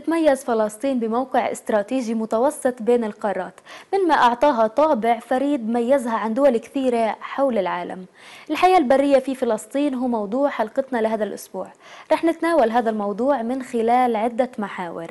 تتميز فلسطين بموقع استراتيجي متوسط بين القارات مما أعطاها طابع فريد ميزها عن دول كثيرة حول العالم الحياة البرية في فلسطين هو موضوع حلقتنا لهذا الأسبوع رح نتناول هذا الموضوع من خلال عدة محاور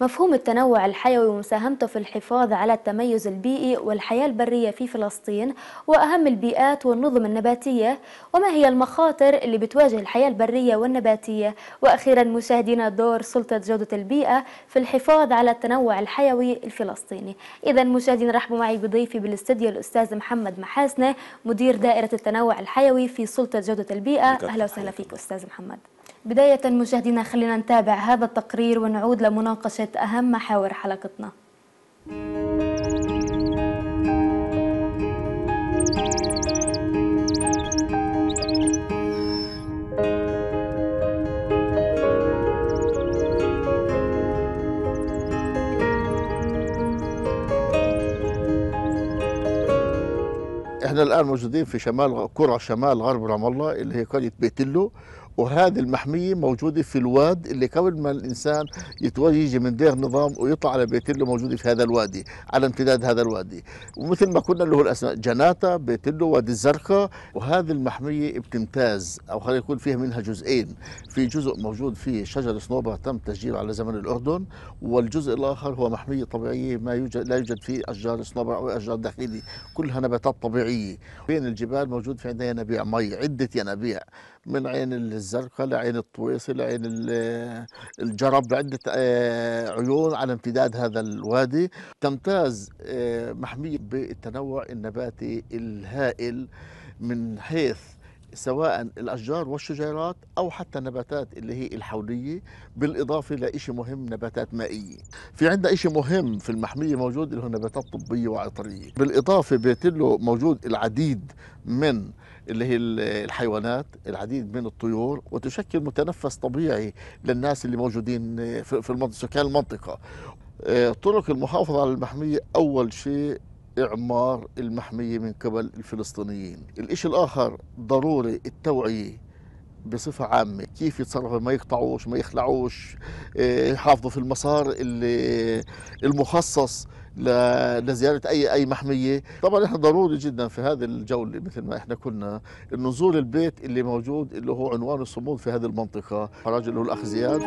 مفهوم التنوع الحيوي ومساهمته في الحفاظ على التميز البيئي والحياة البرية في فلسطين وأهم البيئات والنظم النباتية وما هي المخاطر اللي بتواجه الحياة البرية والنباتية وأخيرا مشاهدينا دور سلطة جودة البيئة في الحفاظ على التنوع الحيوي الفلسطيني إذا مشاهدينا رحبوا معي بضيفي بالاستديو الأستاذ محمد محاسنة مدير دائرة التنوع الحيوي في سلطة جودة البيئة أهلا وسهلا فيك أستاذ محمد بداية مشاهدينا خلينا نتابع هذا التقرير ونعود لمناقشة أهم محاور حلقتنا احنا الان موجودين في شمال قرى شمال غرب رام الله اللي هي قريه بيتلو وهذه المحمية موجودة في الواد اللي قبل ما الإنسان يتوجه يجي من دير نظام ويطلع على بيتلو موجودة في هذا الوادي على امتداد هذا الوادي ومثل ما قلنا اللي هو الأسماء جناتا بيتلو وادي الزرقاء وهذه المحمية بتمتاز أو خلينا يكون فيها منها جزئين في جزء موجود فيه شجر صنوبر تم تسجيله على زمن الأردن والجزء الآخر هو محمية طبيعية ما يوجد لا يوجد فيه أشجار صنوبر أو أشجار داخلية كلها نباتات طبيعية بين الجبال موجود في عندنا ينابيع مي عدة ينابيع من عين الزرقاء لعين الطويسي لعين الجرب عدة آه، عيون على امتداد هذا الوادي تمتاز آه، محمية بالتنوع النباتي الهائل من حيث سواء الأشجار والشجيرات أو حتى النباتات اللي هي الحولية بالإضافة لإشي مهم نباتات مائية في عندنا إشي مهم في المحمية موجود اللي هو نباتات طبية وعطرية بالإضافة بيتلو موجود العديد من اللي هي الحيوانات العديد من الطيور وتشكل متنفس طبيعي للناس اللي موجودين في سكان المنطقة آه، طرق المحافظة على المحمية أول شيء إعمار المحمية من قبل الفلسطينيين الإشي الآخر ضروري التوعية بصفة عامة كيف يتصرفوا ما يقطعوش ما يخلعوش إيه، يحافظوا في المسار اللي المخصص لزيارة أي أي محمية طبعا إحنا ضروري جدا في هذه الجولة مثل ما إحنا كنا النزول البيت اللي موجود اللي هو عنوان الصمود في هذه المنطقة راجل هو الأخ زياد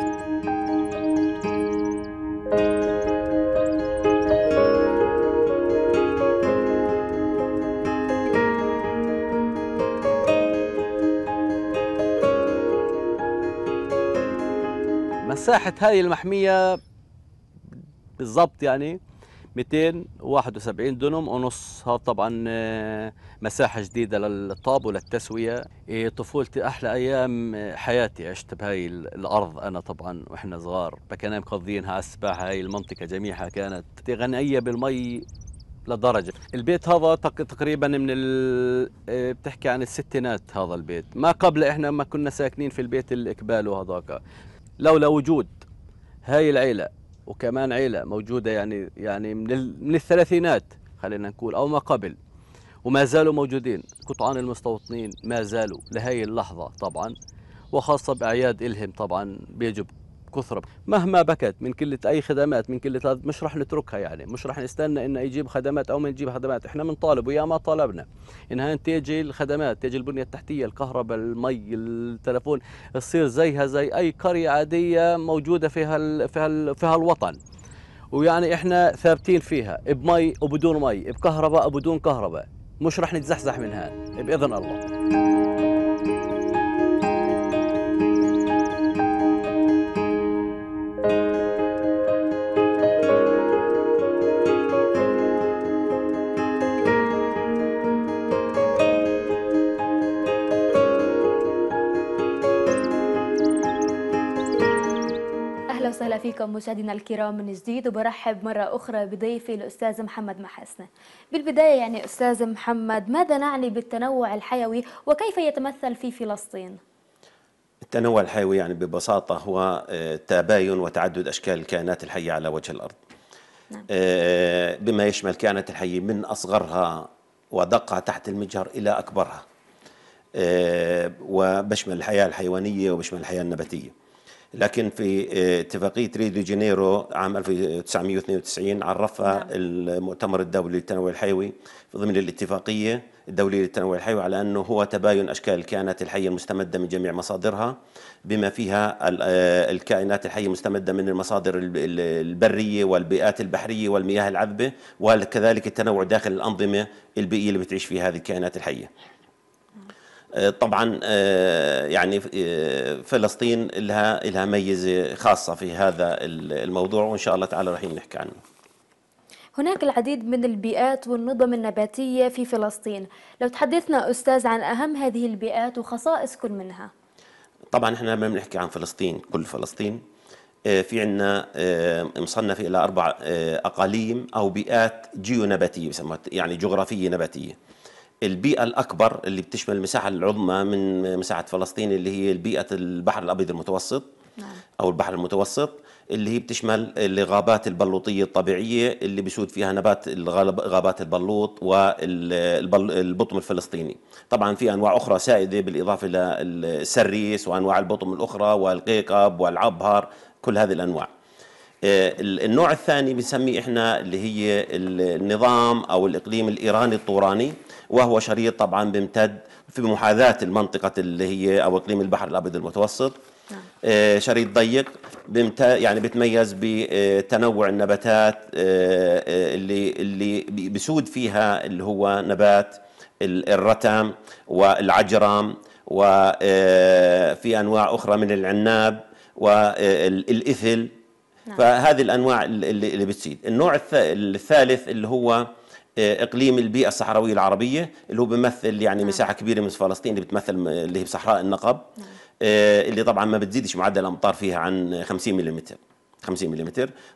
مساحة هذه المحمية بالضبط يعني 271 دونم ونص هذا طبعا آه، مساحة جديدة للطاب وللتسوية إيه، طفولتي أحلى أيام آه، حياتي عشت بهاي الأرض أنا طبعا وإحنا صغار بكنا مقضينها على السباحة هاي المنطقة جميعها كانت غنية بالمي لدرجة البيت هذا تقريبا من ال... آه، بتحكي عن الستينات هذا البيت ما قبل إحنا ما كنا ساكنين في البيت الإكبال وهذاك لولا وجود هاي العيلة وكمان عيلة موجودة يعني يعني من, من الثلاثينات خلينا نقول أو ما قبل وما زالوا موجودين قطعان المستوطنين ما زالوا لهي اللحظة طبعا وخاصة بأعياد إلهم طبعا بيجب كثرة مهما بكت من كلة أي خدمات من كلة مش رح نتركها يعني مش رح نستنى إنه يجيب خدمات أو ما يجيب خدمات إحنا بنطالب ويا ما طالبنا إنها تيجي الخدمات تيجي البنية التحتية الكهرباء المي التلفون تصير زيها زي أي قرية عادية موجودة في هال في هال في هالوطن ويعني احنا ثابتين فيها بمي وبدون مي بكهرباء وبدون كهرباء مش رح نتزحزح منها باذن الله بكم مشاهدينا الكرام من جديد وبرحب مرة أخرى بضيفي الأستاذ محمد محسن بالبداية يعني أستاذ محمد ماذا نعني بالتنوع الحيوي وكيف يتمثل في فلسطين؟ التنوع الحيوي يعني ببساطة هو آه، تباين وتعدد أشكال الكائنات الحية على وجه الأرض نعم. آه، بما يشمل الكائنات الحية من أصغرها ودقها تحت المجهر إلى أكبرها آه، وبشمل الحياة الحيوانية وبشمل الحياة النباتية لكن في آه، اتفاقيه ريو دي جانيرو عام 1992 عرفها نعم. المؤتمر الدولي للتنوع الحيوي ضمن الاتفاقيه الدوليه للتنوع الحيوي على انه هو تباين اشكال الكائنات الحيه المستمده من جميع مصادرها بما فيها آه، الكائنات الحيه المستمده من المصادر البريه والبيئات البحريه والمياه العذبه وكذلك التنوع داخل الانظمه البيئيه اللي بتعيش فيها هذه الكائنات الحيه. طبعا آه، يعني آه، فلسطين لها لها ميزه خاصه في هذا الموضوع وان شاء الله تعالى راح نحكي عنه هناك العديد من البيئات والنظم النباتيه في فلسطين لو تحدثنا استاذ عن اهم هذه البيئات وخصائص كل منها طبعا احنا ما بنحكي عن فلسطين كل فلسطين آه، في عندنا مصنفة إلى أربع أقاليم أو بيئات جيونباتية بسموها يعني جغرافية نباتية البيئة الأكبر اللي بتشمل المساحة العظمى من مساحة فلسطين اللي هي بيئة البحر الأبيض المتوسط نعم. أو البحر المتوسط اللي هي بتشمل الغابات البلوطية الطبيعية اللي بيسود فيها نبات غابات البلوط والبطم الفلسطيني طبعا في أنواع أخرى سائدة بالإضافة للسريس وأنواع البطم الأخرى والقيقب والعبهر كل هذه الأنواع آه، النوع الثاني بنسميه احنا اللي هي النظام او الاقليم الايراني الطوراني وهو شريط طبعا بيمتد في محاذاة المنطقة اللي هي أو إقليم البحر الأبيض المتوسط نعم. آه، شريط ضيق يعني بتميز بتنوع النباتات آه، آه، اللي اللي بسود فيها اللي هو نبات الرتم والعجرم وفي انواع اخرى من العناب والاثل نعم. فهذه الانواع اللي بتسيد النوع الثالث اللي هو آه، اقليم البيئه الصحراويه العربيه اللي هو بيمثل يعني نعم. مساحه كبيره من فلسطين اللي بتمثل اللي هي بصحراء النقب نعم. آه، اللي طبعا ما بتزيدش معدل الامطار فيها عن 50 ملم 50 ملم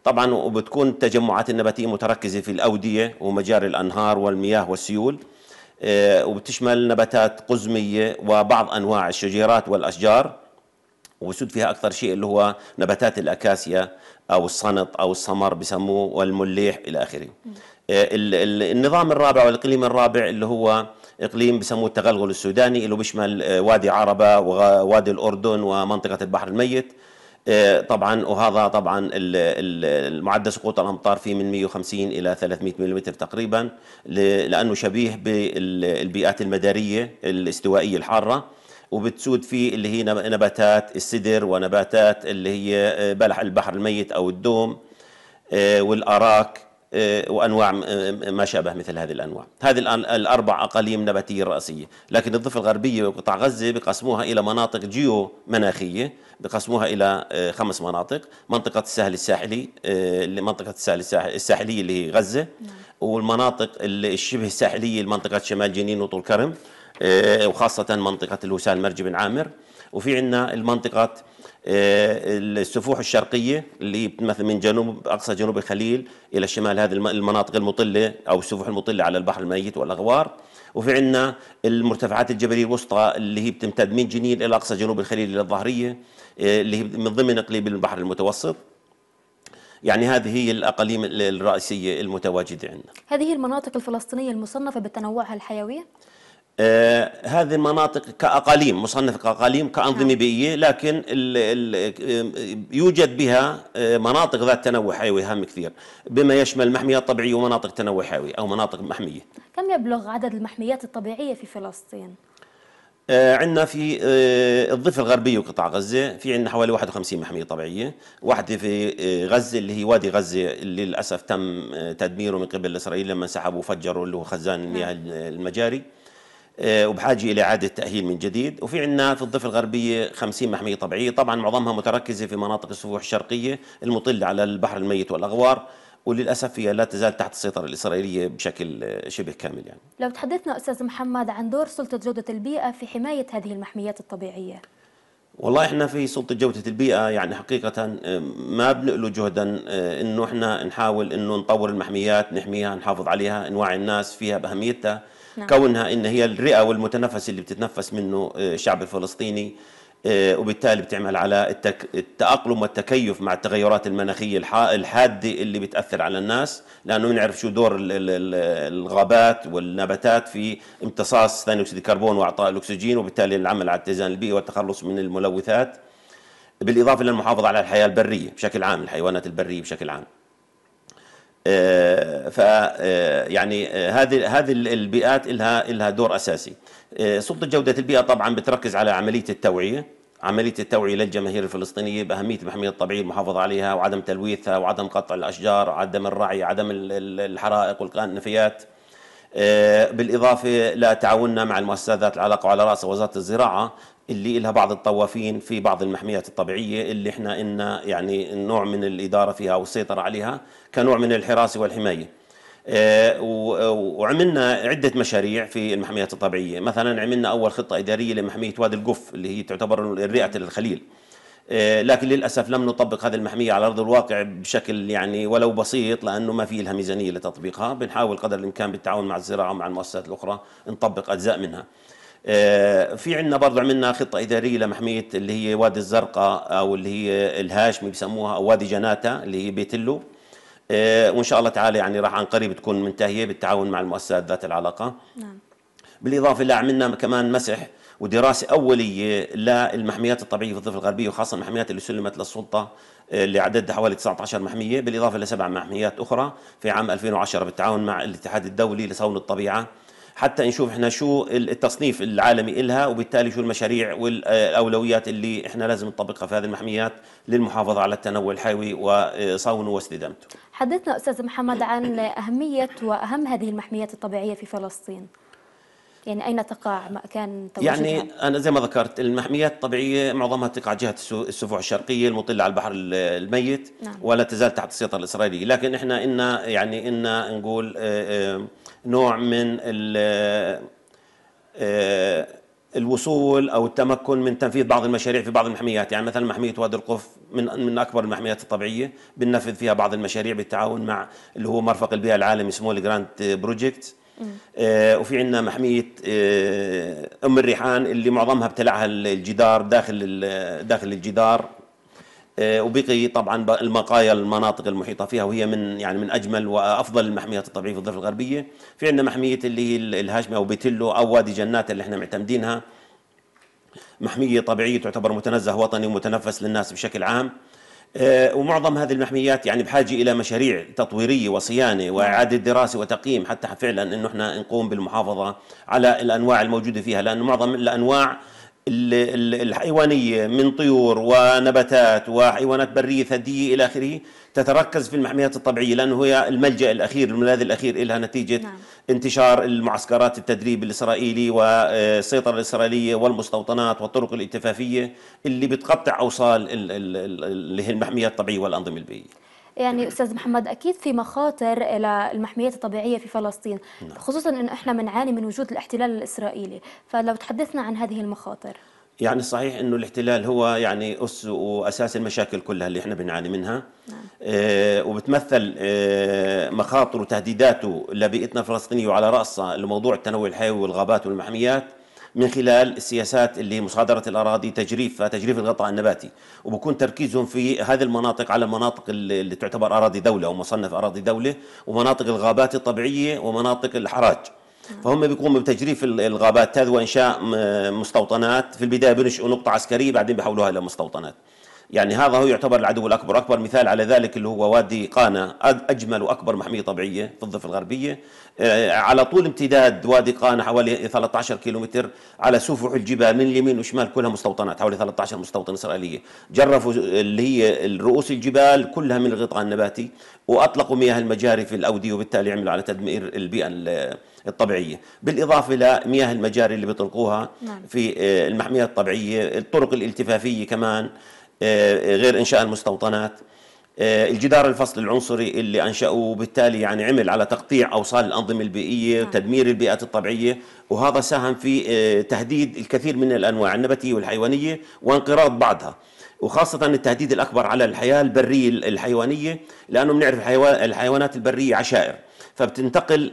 طبعا وبتكون التجمعات النباتيه متركزه في الاوديه ومجاري الانهار والمياه والسيول آه، وبتشمل نباتات قزميه وبعض انواع الشجيرات والاشجار وسود فيها اكثر شيء اللي هو نباتات الاكاسيا او الصنط او السمر بسموه والمليح الى اخره آه، النظام الرابع والاقليم الرابع اللي هو اقليم بسموه التغلغل السوداني اللي بيشمل آه، وادي عربه ووادي الاردن ومنطقه البحر الميت آه، طبعا وهذا طبعا معدل سقوط الامطار فيه من 150 الى 300 ملم تقريبا لانه شبيه بالبيئات المداريه الاستوائيه الحاره وبتسود فيه اللي هي نباتات السدر ونباتات اللي هي آه، بلح البحر الميت او الدوم آه، والاراك آه، وانواع ما شابه مثل هذه الانواع هذه الاربع اقاليم نباتيه رئيسيه لكن الضفه الغربيه وقطاع غزه بقسموها الى مناطق جيو مناخيه بقسموها الى خمس مناطق منطقه الساحل الساحلي اللي منطقه الساحل الساحليه اللي هي غزه نعم. والمناطق الشبه الساحليه لمنطقه شمال جنين وطول كرم آه، وخاصة منطقة الوسان مرج بن عامر وفي عندنا المنطقة آه، السفوح الشرقية اللي بتمثل من جنوب أقصى جنوب الخليل إلى الشمال هذه المناطق المطلة أو السفوح المطلة على البحر الميت والأغوار وفي عندنا المرتفعات الجبلية الوسطى اللي هي بتمتد من جنين إلى أقصى جنوب الخليل إلى الظهرية آه، اللي هي من ضمن إقليم البحر المتوسط يعني هذه هي الأقاليم الرئيسية المتواجدة عندنا هذه المناطق الفلسطينية المصنفة بتنوعها الحيوية آه، هذه المناطق كأقاليم مصنف كأقاليم كأنظمة نعم. بيئية لكن الـ الـ آه، يوجد بها آه، مناطق ذات تنوع حيوي هام كثير بما يشمل محميات طبيعية ومناطق تنوع حيوي أو مناطق محمية كم يبلغ عدد المحميات الطبيعية في فلسطين؟ عندنا في الضفة الغربية وقطاع غزة في عندنا حوالي 51 محمية طبيعية واحدة في غزة اللي هي وادي غزة اللي للأسف تم تدميره من قبل إسرائيل لما سحبوا وفجروا اللي هو خزان نعم. المياه المجاري آه، وبحاجه الى اعاده تاهيل من جديد وفي عندنا في الضفه الغربيه 50 محميه طبيعيه طبعا معظمها متركزه في مناطق السفوح الشرقيه المطله على البحر الميت والاغوار وللاسف هي لا تزال تحت السيطره الاسرائيليه بشكل آه، شبه كامل يعني. لو تحدثنا استاذ محمد عن دور سلطه جوده البيئه في حمايه هذه المحميات الطبيعيه. والله احنا في سلطه جوده البيئه يعني حقيقه آه، ما بنقله جهدا انه احنا نحاول انه نطور المحميات نحميها نحافظ عليها نوعي الناس فيها باهميتها نعم. كونها ان هي الرئه والمتنفس اللي بتتنفس منه آه، الشعب الفلسطيني آه، وبالتالي بتعمل على التأقلم والتكيف مع التغيرات المناخية الحادة اللي بتأثر على الناس لأنه بنعرف شو دور الغابات والنباتات في امتصاص ثاني أكسيد الكربون وإعطاء الأكسجين وبالتالي العمل على التزان البيئي والتخلص من الملوثات بالإضافة للمحافظة على الحياة البرية بشكل عام الحيوانات البرية بشكل عام آه، ف آه، يعني آه، هذه هذه البيئات لها لها دور اساسي سلطه جوده البيئه طبعا بتركز على عمليه التوعيه عملية التوعية للجماهير الفلسطينية بأهمية المحمية الطبيعية المحافظة عليها وعدم تلويثها وعدم قطع الأشجار وعدم الرعي عدم الحرائق والنفيات آه، بالإضافة لتعاوننا مع المؤسسات ذات العلاقة وعلى رأسها وزارة الزراعة اللي لها بعض الطوافين في بعض المحميات الطبيعية اللي احنا إن يعني نوع من الإدارة فيها والسيطرة عليها كنوع من الحراسة والحماية آه، وعملنا عدة مشاريع في المحميات الطبيعية مثلا عملنا أول خطة إدارية لمحمية وادي القف اللي هي تعتبر الرئة للخليل آه، لكن للاسف لم نطبق هذه المحميه على ارض الواقع بشكل يعني ولو بسيط لانه ما في لها ميزانيه لتطبيقها بنحاول قدر الامكان بالتعاون مع الزراعه ومع المؤسسات الاخرى نطبق اجزاء منها آه، في عندنا برضه عملنا خطه اداريه لمحميه اللي هي وادي الزرقاء او اللي هي الهاشمي بيسموها او وادي جناتا اللي هي بيتلو آه، وان شاء الله تعالى يعني راح عن قريب تكون منتهيه بالتعاون مع المؤسسات ذات العلاقه نعم بالاضافه لعملنا كمان مسح ودراسه اوليه للمحميات الطبيعيه في الضفه الغربيه وخاصه المحميات اللي سلمت للسلطه اللي آه، عددها حوالي 19 محميه بالاضافه لسبع محميات اخرى في عام 2010 بالتعاون مع الاتحاد الدولي لصون الطبيعه حتى نشوف احنا شو التصنيف العالمي إلها وبالتالي شو المشاريع والاولويات آه، اللي احنا لازم نطبقها في هذه المحميات للمحافظه على التنوع الحيوي وصونه آه، واستدامته. حدثنا استاذ محمد عن اهميه واهم هذه المحميات الطبيعيه في فلسطين. يعني أين تقع مكان تواجدها؟ يعني أنا زي ما ذكرت المحميات الطبيعية معظمها تقع جهة السفوع الشرقية المطلة على البحر الميت نعم. ولا تزال تحت السيطرة الإسرائيلية لكن إحنا ان يعني ان نقول آه، آه، نوع من آه، الوصول او التمكن من تنفيذ بعض المشاريع في بعض المحميات يعني مثلا محميه وادي القف من من اكبر المحميات الطبيعيه بننفذ فيها بعض المشاريع بالتعاون مع اللي هو مرفق البيئه العالمي اسمه جراند بروجكت إيه، وفي عندنا محميه إيه، ام الريحان اللي معظمها ابتلعها الجدار داخل داخل الجدار إيه، وبقي طبعا المقايا المناطق المحيطه فيها وهي من يعني من اجمل وافضل المحميات الطبيعيه في الضفه الغربيه في عندنا محميه اللي هي الهاشمه او بيتلو او وادي جنات اللي احنا معتمدينها محميه طبيعيه تعتبر متنزه وطني ومتنفس للناس بشكل عام آه، ومعظم هذه المحميات يعني بحاجه الى مشاريع تطويريه وصيانه واعاده دراسه وتقييم حتى فعلا انه احنا نقوم بالمحافظه على الانواع الموجوده فيها لانه معظم الانواع الحيوانيه من طيور ونباتات وحيوانات بريه ثدييه الى اخره تتركز في المحميات الطبيعيه لانه هي الملجا الاخير الملاذ الاخير لها نتيجه نعم. انتشار المعسكرات التدريب الاسرائيلي والسيطره آه، الاسرائيليه والمستوطنات والطرق الاتفافيه اللي بتقطع اوصال اللي هي المحميات الطبيعيه والانظمه البيئيه. يعني استاذ محمد اكيد في مخاطر للمحميات الطبيعيه في فلسطين نعم. خصوصا انه احنا بنعاني من وجود الاحتلال الاسرائيلي فلو تحدثنا عن هذه المخاطر يعني صحيح انه الاحتلال هو يعني اس واساس المشاكل كلها اللي احنا بنعاني منها نعم. آه وبتمثل آه مخاطر وتهديداته لبيئتنا الفلسطينيه وعلى راسها الموضوع التنوع الحيوي والغابات والمحميات من خلال السياسات اللي مصادره الاراضي تجريفها تجريف الغطاء النباتي وبكون تركيزهم في هذه المناطق على المناطق اللي تعتبر اراضي دوله ومصنف اراضي دوله ومناطق الغابات الطبيعيه ومناطق الحراج فهم بيقوموا بتجريف الغابات هذه وانشاء مستوطنات في البدايه بينشئوا نقطه عسكريه بعدين بيحولوها الى مستوطنات يعني هذا هو يعتبر العدو الأكبر أكبر مثال على ذلك اللي هو وادي قانا أجمل وأكبر محمية طبيعية في الضفة الغربية آه، على طول امتداد وادي قانا حوالي 13 كيلومتر على سفح الجبال من اليمين والشمال كلها مستوطنات حوالي 13 مستوطنه إسرائيلية جرفوا اللي هي رؤوس الجبال كلها من الغطاء النباتي وأطلقوا مياه المجاري في الأودية وبالتالي عملوا على تدمير البيئة الطبيعية بالإضافة إلى مياه المجاري اللي بيطلقوها نعم. في آه، المحميات الطبيعية الطرق الالتفافية كمان آه، غير انشاء المستوطنات آه، الجدار الفصل العنصري اللي انشاوه بالتالي يعني عمل على تقطيع اوصال الانظمه البيئيه وتدمير نعم. البيئات الطبيعيه وهذا ساهم في آه، تهديد الكثير من الانواع النباتيه والحيوانيه وانقراض بعضها وخاصة التهديد الأكبر على الحياة البرية الحيوانية لأنه بنعرف الحيوانات البرية عشائر فبتنتقل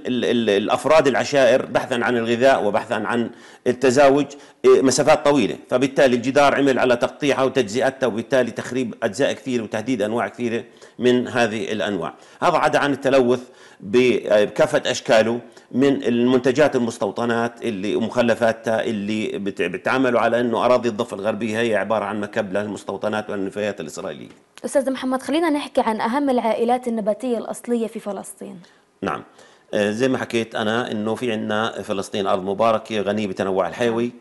الافراد العشائر بحثا عن الغذاء وبحثا عن التزاوج إيه، مسافات طويله فبالتالي الجدار عمل على تقطيعها وتجزئتها وبالتالي تخريب اجزاء كثيره وتهديد انواع كثيره من هذه الانواع هذا عدا عن التلوث بكافه اشكاله من المنتجات المستوطنات اللي مخلفاتها اللي بتعملوا على انه اراضي الضفه الغربيه هي عباره عن مكب للمستوطنات والنفايات الاسرائيليه استاذ محمد خلينا نحكي عن اهم العائلات النباتيه الاصليه في فلسطين نعم آه، زي ما حكيت انا انه في عندنا فلسطين ارض مباركه غنيه بتنوع الحيوي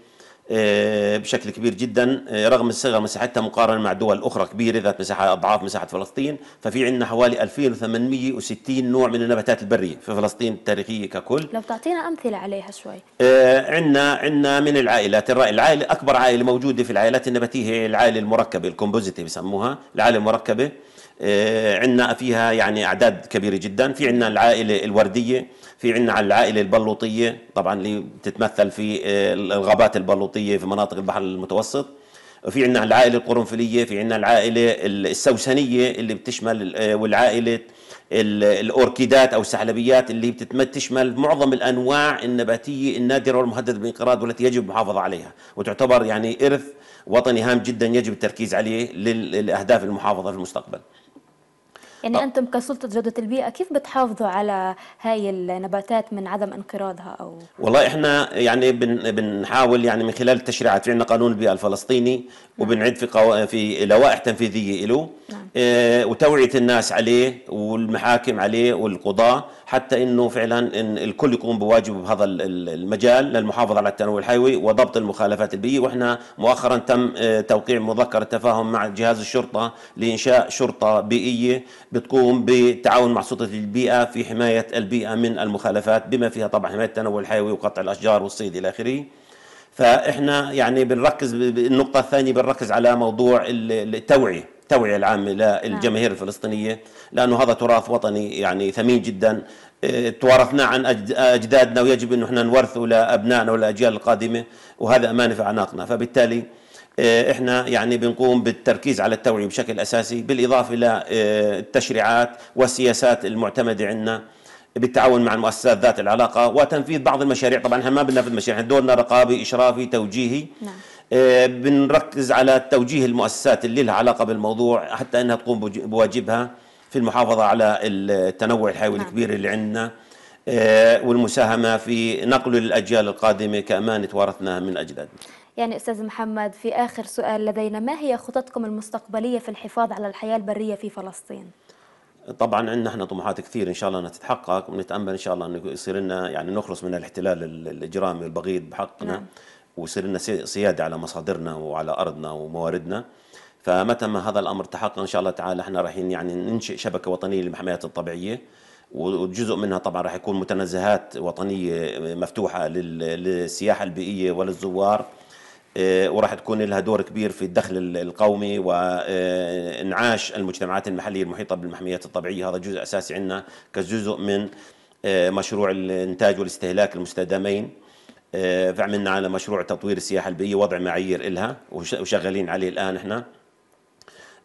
آه، بشكل كبير جدا آه، رغم صغر مساحتها مقارنه مع دول اخرى كبيره ذات مساحه اضعاف مساحه فلسطين ففي عندنا حوالي 2860 نوع من النباتات البريه في فلسطين التاريخيه ككل لو تعطينا امثله عليها شوي آه، عندنا عندنا من العائلات العائله اكبر عائله موجوده في العائلات النباتيه هي العائله المركبه الكومبوزيتي بسموها العائله المركبه عندنا فيها يعني اعداد كبيره جدا في عندنا العائله الورديه في عندنا العائله البلوطيه طبعا اللي بتتمثل في الغابات البلوطيه البلطيه في مناطق البحر المتوسط في عندنا العائله القرنفليه في عندنا العائله السوسنيه اللي بتشمل آه، والعائله الاوركيدات او السحلبيات اللي بتشمل معظم الانواع النباتيه النادره والمهدده بالانقراض والتي يجب المحافظه عليها وتعتبر يعني ارث وطني هام جدا يجب التركيز عليه للاهداف المحافظه في المستقبل يعني أنتم كسلطة جودة البيئة كيف بتحافظوا على هاي النباتات من عدم انقراضها أو والله إحنا يعني بن بنحاول يعني من خلال التشريعات في عندنا قانون البيئة الفلسطيني نعم. وبنعد في قو... في لوائح تنفيذية له نعم. آه وتوعية الناس عليه والمحاكم عليه والقضاة حتى إنه فعلا إن الكل يقوم بواجبه بهذا المجال للمحافظة على التنوع الحيوي وضبط المخالفات البيئية وإحنا مؤخرا تم آه، توقيع مذكرة تفاهم مع جهاز الشرطة لإنشاء شرطة بيئية بتقوم بالتعاون مع سلطة البيئة في حماية البيئة من المخالفات بما فيها طبعا حماية التنوع الحيوي وقطع الأشجار والصيد إلى آخره فإحنا يعني بنركز النقطة الثانية بنركز على موضوع التوعية التوعية العامة للجماهير الفلسطينية لأنه هذا تراث وطني يعني ثمين جدا إيه، توارثناه عن أجدادنا ويجب أنه احنا نورثه لأبنائنا والأجيال القادمة وهذا أمانة في أعناقنا فبالتالي آه، احنا يعني بنقوم بالتركيز على التوعيه بشكل اساسي بالاضافه الى آه، التشريعات والسياسات المعتمده عندنا بالتعاون مع المؤسسات ذات العلاقه وتنفيذ بعض المشاريع طبعا احنا ما بننفذ مشاريع دورنا رقابي اشرافي توجيهي نعم. آه، بنركز على توجيه المؤسسات اللي لها علاقه بالموضوع حتى انها تقوم بواجبها في المحافظه على التنوع الحيوي نعم. الكبير اللي عندنا والمساهمه في نقل الاجيال القادمه كامانه ورثناها من اجدادنا يعني أستاذ محمد في آخر سؤال لدينا ما هي خططكم المستقبلية في الحفاظ على الحياة البرية في فلسطين؟ طبعا عندنا احنا طموحات كثير ان شاء الله انها تتحقق ونتامل ان شاء الله انه يصير لنا يعني نخلص من الاحتلال الاجرامي البغيض بحقنا نعم. ويصير لنا سياده على مصادرنا وعلى ارضنا ومواردنا فمتى ما هذا الامر تحقق ان شاء الله تعالى احنا رايحين يعني ننشئ شبكه وطنيه للمحميات الطبيعيه وجزء منها طبعا راح يكون متنزهات وطنيه مفتوحه للسياحه البيئيه وللزوار إيه، وراح تكون لها دور كبير في الدخل القومي وانعاش إيه، المجتمعات المحليه المحيطه بالمحميات الطبيعيه هذا جزء اساسي عندنا كجزء من إيه، مشروع الانتاج والاستهلاك المستدامين فعملنا على مشروع تطوير السياحه البيئيه وضع معايير لها وشغالين عليه الان احنا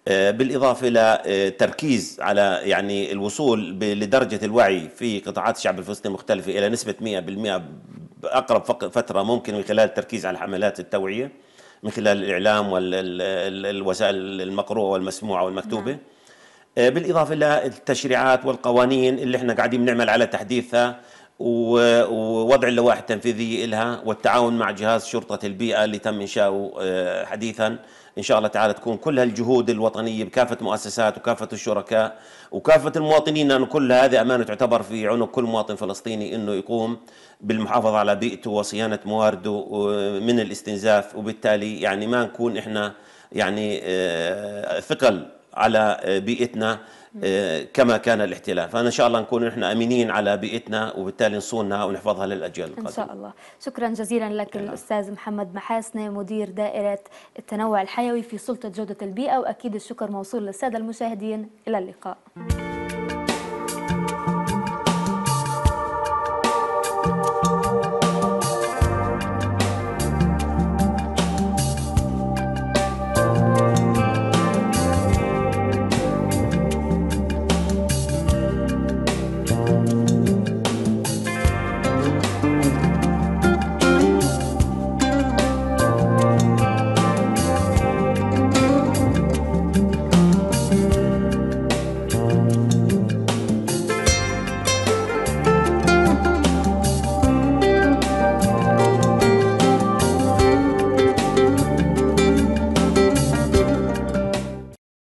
بالاضافه الى تركيز على يعني الوصول لدرجه الوعي في قطاعات الشعب الفلسطيني المختلفه الى نسبه 100% باقرب فتره ممكن من خلال التركيز على حملات التوعيه من خلال الاعلام والوسائل المقروءه والمسموعه والمكتوبه نعم. آه، بالاضافه الى التشريعات والقوانين اللي احنا قاعدين بنعمل على تحديثها ووضع اللوائح التنفيذيه لها والتعاون مع جهاز شرطه البيئه اللي تم انشاؤه آه، حديثا ان شاء الله تعالى تكون كل هالجهود الوطنيه بكافه مؤسسات وكافه الشركاء وكافه المواطنين لانه كل هذه امانه تعتبر في عنق كل مواطن فلسطيني انه يقوم بالمحافظه على بيئته وصيانه موارده آه، من الاستنزاف وبالتالي يعني ما نكون احنا يعني آه، ثقل على آه، بيئتنا آه، كما كان الاحتلال فإن شاء الله نكون نحن أمينين على بيئتنا وبالتالي نصونها ونحفظها للأجيال القادمة إن شاء الله شكرا جزيلا لك يعني. الأستاذ محمد محاسنة مدير دائرة التنوع الحيوي في سلطة جودة البيئة وأكيد الشكر موصول للسادة المشاهدين إلى اللقاء